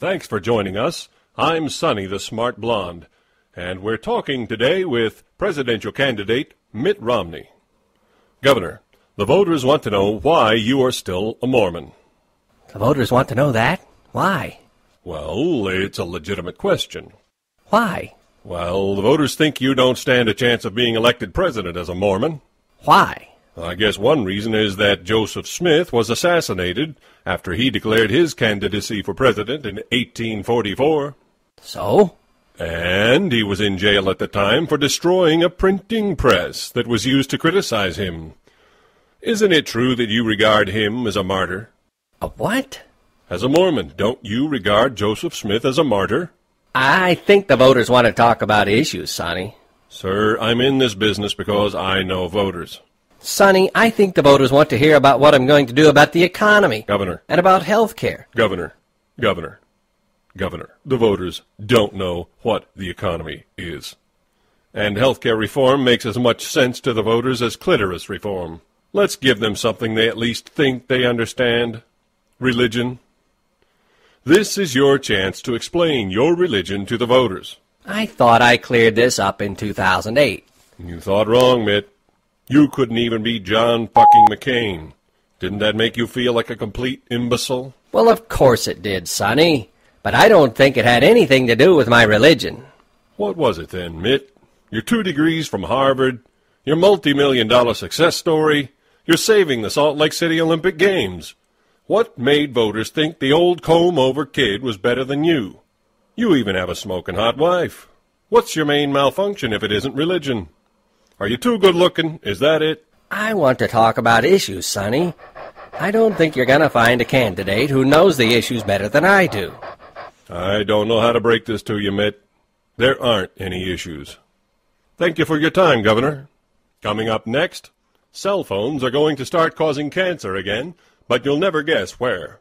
Thanks for joining us. I'm Sonny the Smart Blonde, and we're talking today with presidential candidate Mitt Romney. Governor, the voters want to know why you are still a Mormon. The voters want to know that? Why? Well, it's a legitimate question. Why? Well, the voters think you don't stand a chance of being elected president as a Mormon. Why? I guess one reason is that Joseph Smith was assassinated after he declared his candidacy for president in 1844. So? And he was in jail at the time for destroying a printing press that was used to criticize him. Isn't it true that you regard him as a martyr? A what? As a Mormon, don't you regard Joseph Smith as a martyr? I think the voters want to talk about issues, Sonny. Sir, I'm in this business because I know voters. Sonny, I think the voters want to hear about what I'm going to do about the economy. Governor. And about health care. Governor. Governor. Governor. The voters don't know what the economy is. And health care reform makes as much sense to the voters as clitoris reform. Let's give them something they at least think they understand. Religion. This is your chance to explain your religion to the voters. I thought I cleared this up in 2008. You thought wrong, Mitt. You couldn't even be John fucking McCain. Didn't that make you feel like a complete imbecile? Well, of course it did, Sonny. But I don't think it had anything to do with my religion. What was it then, Mitt? Your two degrees from Harvard, your multi-million dollar success story, your saving the Salt Lake City Olympic Games. What made voters think the old comb-over kid was better than you? You even have a smoking hot wife. What's your main malfunction if it isn't religion? Are you too good looking? Is that it? I want to talk about issues, Sonny. I don't think you're going to find a candidate who knows the issues better than I do. I don't know how to break this to you, Mitt. There aren't any issues. Thank you for your time, Governor. Coming up next, cell phones are going to start causing cancer again, but you'll never guess where.